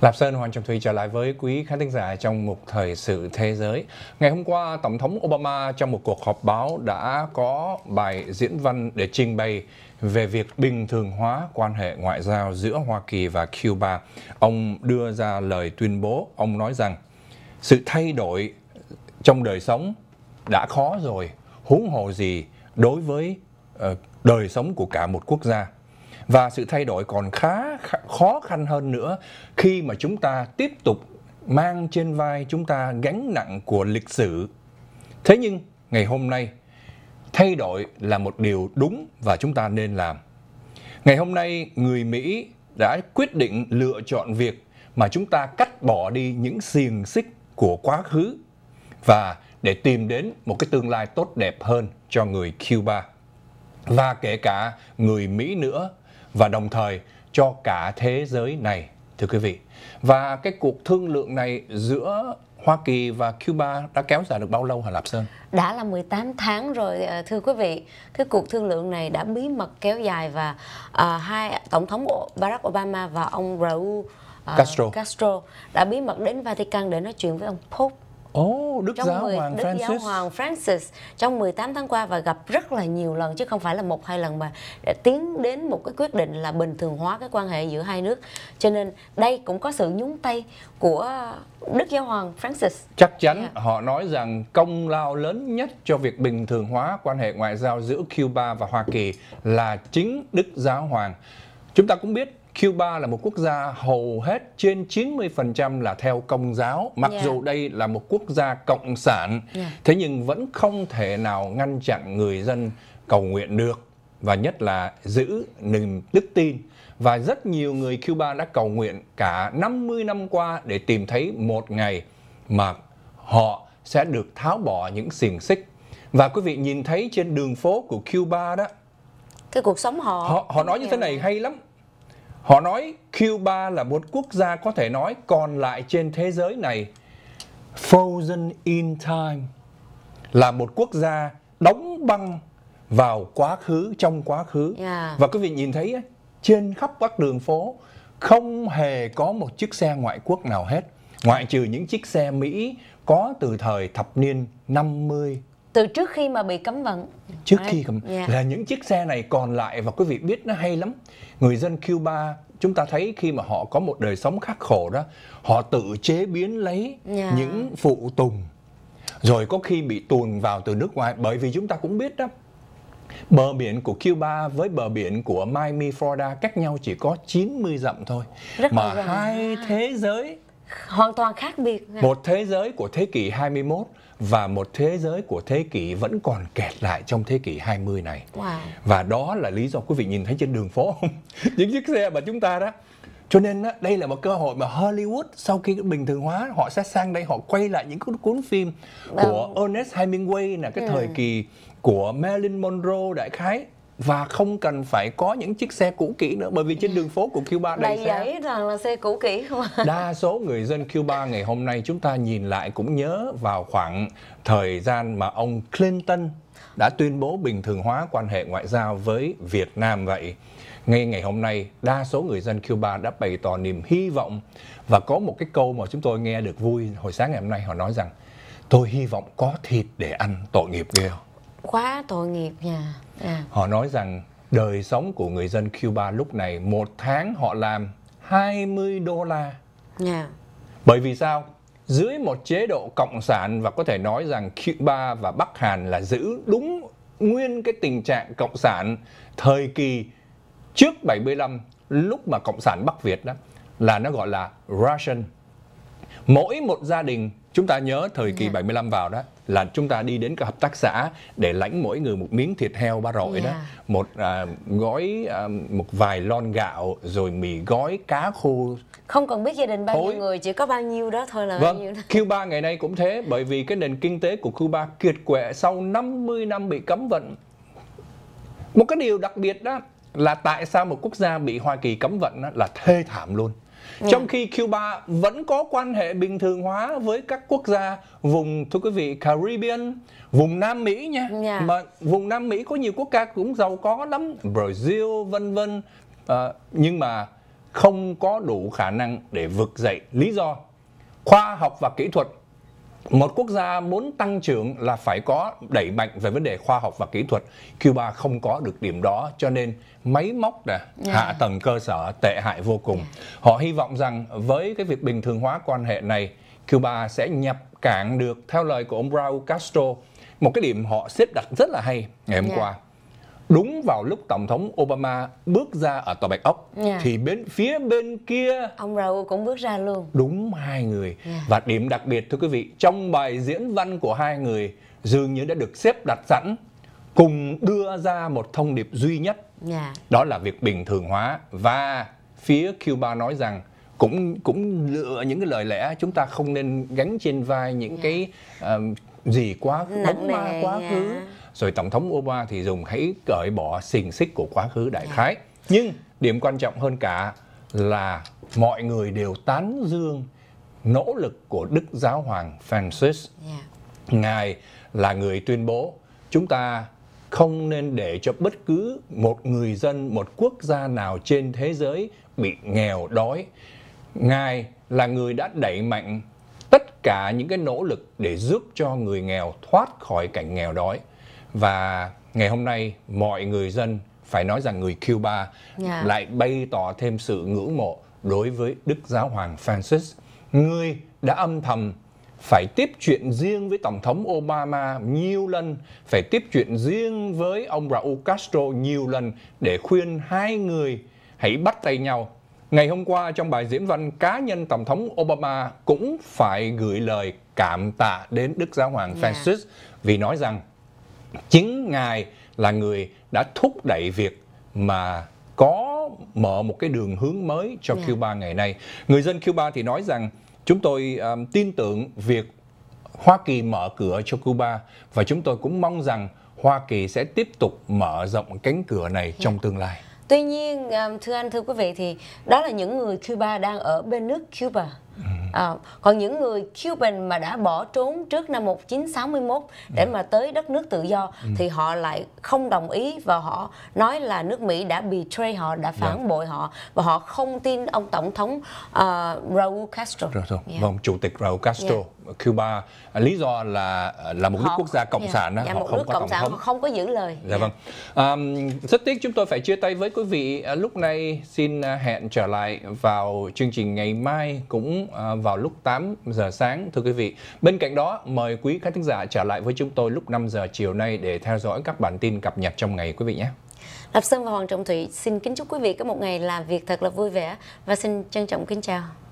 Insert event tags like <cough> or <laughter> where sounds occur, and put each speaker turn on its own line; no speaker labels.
Lạp Sơn Hoàng Trọng Thùy trở lại với quý khán thính giả trong một thời sự thế giới. Ngày hôm qua, Tổng thống Obama trong một cuộc họp báo đã có bài diễn văn để trình bày về việc bình thường hóa quan hệ ngoại giao giữa Hoa Kỳ và Cuba. Ông đưa ra lời tuyên bố, ông nói rằng sự thay đổi trong đời sống đã khó rồi, huống hồ gì đối với ờ, đời sống của cả một quốc gia và sự thay đổi còn khá khó khăn hơn nữa khi mà chúng ta tiếp tục mang trên vai chúng ta gánh nặng của lịch sử thế nhưng ngày hôm nay thay đổi là một điều đúng và chúng ta nên làm ngày hôm nay người mỹ đã quyết định lựa chọn việc mà chúng ta cắt bỏ đi những xiềng xích của quá khứ và để tìm đến một cái tương lai tốt đẹp hơn cho người Cuba và kể cả người Mỹ nữa và đồng thời cho cả thế giới này thưa quý vị. Và cái cuộc thương lượng này giữa Hoa Kỳ và Cuba đã kéo dài được bao lâu hả Lạp Sơn?
Đã là 18 tháng rồi ờ, thưa quý vị. Cái cuộc thương lượng này đã bí mật kéo dài và uh, hai tổng thống Barack Obama và ông Raúl uh, Castro. Castro đã bí mật đến Vatican để nói chuyện với ông Pope
oh, Đức trong giáo 10, hoàng Đức Francis. giáo hoàng
Francis trong 18 tháng qua và gặp rất là nhiều lần chứ không phải là một hai lần mà để tiến đến một cái quyết định là bình thường hóa cái quan hệ giữa hai nước. Cho nên đây cũng có sự nhúng tay của Đức giáo hoàng Francis.
Chắc chắn yeah. Dạ. họ nói rằng công lao lớn nhất cho việc bình thường hóa quan hệ ngoại giao giữa Cuba và Hoa Kỳ là chính Đức giáo hoàng. Chúng ta cũng biết Cuba là một quốc gia hầu hết trên 90% là theo công giáo, mặc yeah. Dạ. dù đây là một quốc gia cộng sản, yeah. Dạ. thế nhưng vẫn không thể nào ngăn chặn người dân cầu nguyện được và nhất là giữ niềm đức tin và rất nhiều người Cuba đã cầu nguyện cả 50 năm qua để tìm thấy một ngày mà họ sẽ được tháo bỏ những xiềng xích. Và quý vị nhìn thấy trên đường phố của Cuba đó
cái cuộc sống họ họ,
họ nói như thế này hay lắm Họ nói Cuba là một quốc gia có thể nói còn lại trên thế giới này frozen in time là một quốc gia đóng băng vào quá khứ trong quá khứ yeah. và quý vị nhìn thấy trên khắp các đường phố không hề có một chiếc xe ngoại quốc nào hết ngoại trừ những chiếc xe Mỹ có từ thời thập niên 50
từ trước khi mà bị cấm vận trước
khi cấm yeah. Dạ. là những chiếc xe này còn lại và quý vị biết nó hay lắm người dân Cuba chúng ta thấy khi mà họ có một đời sống khắc khổ đó họ tự chế biến lấy yeah. Dạ. những phụ tùng rồi có khi bị tuồn vào từ nước ngoài bởi vì chúng ta cũng biết đó Bờ biển của Cuba với bờ biển của Miami, Florida cách nhau chỉ có 90 dặm thôi. Rất mà
hai thế giới hoàn toàn khác biệt. Một
thế giới của thế kỷ 21 và một thế giới của thế kỷ vẫn còn kẹt lại trong thế kỷ 20 này. Wow. Và đó là lý do quý vị nhìn thấy trên đường phố không? <laughs> Những chiếc xe mà chúng ta đó. Cho nên đó, đây là một cơ hội mà Hollywood sau khi bình thường hóa họ sẽ sang đây họ quay lại những cuốn phim của vâng. Ernest Hemingway là cái ừ. thời kỳ của Marilyn Monroe đại khái và không cần phải có những chiếc xe cũ kỹ nữa bởi vì trên đường phố của Cuba đầy Đại xe. giấy
rằng là xe cũ kỹ không
Đa số người dân Cuba ngày hôm nay chúng ta nhìn lại cũng nhớ vào khoảng thời gian mà ông Clinton đã tuyên bố bình thường hóa quan hệ ngoại giao với Việt Nam vậy. Ngay ngày hôm nay, đa số người dân Cuba đã bày tỏ niềm hy vọng và có một cái câu mà chúng tôi nghe được vui hồi sáng ngày hôm nay họ nói rằng tôi hy vọng có thịt để ăn tội nghiệp ghê
quá tội nghiệp nha. à.
họ nói rằng đời sống của người dân Cuba lúc này một tháng họ làm 20 đô la yeah. Dạ. bởi vì sao dưới một chế độ cộng sản và có thể nói rằng Cuba và Bắc Hàn là giữ đúng nguyên cái tình trạng cộng sản thời kỳ trước 75 lúc mà cộng sản Bắc Việt đó là nó gọi là Russian mỗi một gia đình Chúng ta nhớ thời kỳ yeah. 75 vào đó là chúng ta đi đến các hợp tác xã để lãnh mỗi người một miếng thịt heo ba rọi yeah. đó, dạ. một à, gói à, một vài lon gạo rồi mì gói cá khô.
Không cần biết gia đình bao nhiêu người chỉ có bao nhiêu đó thôi là vâng, bao nhiêu. Đó.
Cuba ngày nay cũng thế bởi vì cái nền kinh tế của Cuba kiệt quệ sau 50 năm bị cấm vận. Một cái điều đặc biệt đó là tại sao một quốc gia bị Hoa Kỳ cấm vận đó là thê thảm luôn ừ. trong khi Cuba vẫn có quan hệ bình thường hóa với các quốc gia vùng thưa quý vị Caribbean vùng Nam Mỹ nha yeah. Dạ. mà vùng Nam Mỹ có nhiều quốc gia cũng giàu có lắm Brazil vân vân à, nhưng mà không có đủ khả năng để vực dậy lý do khoa học và kỹ thuật một quốc gia muốn tăng trưởng là phải có đẩy mạnh về vấn đề khoa học và kỹ thuật. Cuba không có được điểm đó cho nên máy móc nè, yeah. hạ tầng cơ sở tệ hại vô cùng. Yeah. Họ hy vọng rằng với cái việc bình thường hóa quan hệ này, Cuba sẽ nhập cảng được theo lời của ông Raúl Castro, một cái điểm họ xếp đặt rất là hay ngày hôm yeah. qua đúng vào lúc tổng thống Obama bước ra ở tòa Bạch Ốc yeah. Dạ. thì bên phía bên
kia ông Raúl cũng bước ra luôn.
Đúng hai người. Yeah. Dạ. Và điểm đặc biệt thưa quý vị, trong bài diễn văn của hai người dường như đã được xếp đặt sẵn cùng đưa ra một thông điệp duy nhất. Yeah. Dạ. Đó là việc bình thường hóa và phía Cuba nói rằng cũng cũng lựa những cái lời lẽ chúng ta không nên gánh trên vai những yeah. cái uh, gì quá bóng ma quá à. khứ rồi tổng thống Obama thì dùng hãy cởi bỏ xình xích của quá khứ đại dạ. khái nhưng điểm quan trọng hơn cả là mọi người đều tán dương nỗ lực của Đức Giáo Hoàng Francis. Yeah. Dạ. Ngài là người tuyên bố chúng ta không nên để cho bất cứ một người dân, một quốc gia nào trên thế giới bị nghèo đói. Ngài là người đã đẩy mạnh cả những cái nỗ lực để giúp cho người nghèo thoát khỏi cảnh nghèo đói và ngày hôm nay mọi người dân phải nói rằng người Cuba yeah. Dạ. lại bày tỏ thêm sự ngưỡng mộ đối với Đức Giáo hoàng Francis, người đã âm thầm phải tiếp chuyện riêng với Tổng thống Obama nhiều lần, phải tiếp chuyện riêng với ông Raúl Castro nhiều lần để khuyên hai người hãy bắt tay nhau Ngày hôm qua trong bài diễn văn cá nhân Tổng thống Obama cũng phải gửi lời cảm tạ đến Đức Giáo hoàng yeah. Dạ. Francis vì nói rằng chính Ngài là người đã thúc đẩy việc mà có mở một cái đường hướng mới cho yeah. Dạ. Cuba ngày nay. Người dân Cuba thì nói rằng chúng tôi um, tin tưởng việc Hoa Kỳ mở cửa cho Cuba và chúng tôi cũng mong rằng Hoa Kỳ sẽ tiếp tục mở rộng cánh cửa này yeah. trong dạ. tương lai.
Tuy nhiên um, thưa anh thưa quý vị thì đó là những người Cuba đang ở bên nước Cuba À, còn những người Cuban mà đã bỏ trốn trước năm 1961 để ừ. mà tới đất nước tự do ừ. thì họ lại không đồng ý và họ nói là nước Mỹ đã betray họ, đã dạ. phản yeah. bội họ và họ không tin ông tổng thống uh, Raúl Castro. Rồi, rồi. Yeah. Dạ.
Vâng, chủ tịch Raúl Castro. Yeah. Dạ. Cuba lý do là là một nước quốc gia cộng yeah, sản yeah, họ một không nước có cộng sản thống.
không có giữ lời. Dạ yeah. vâng.
À, rất tiếc chúng tôi phải chia tay với quý vị. Ờ, lúc này xin hẹn trở lại vào chương trình ngày mai cũng À, vào lúc 8 giờ sáng thưa quý vị. Bên cạnh đó, mời quý khán thính giả trở lại với chúng tôi lúc 5 giờ chiều nay để theo dõi các bản tin cập nhật trong ngày
quý vị nhé. Lập Sơn và Hoàng Trọng Thủy xin kính chúc quý vị có một ngày làm việc thật là vui vẻ và xin trân trọng kính chào.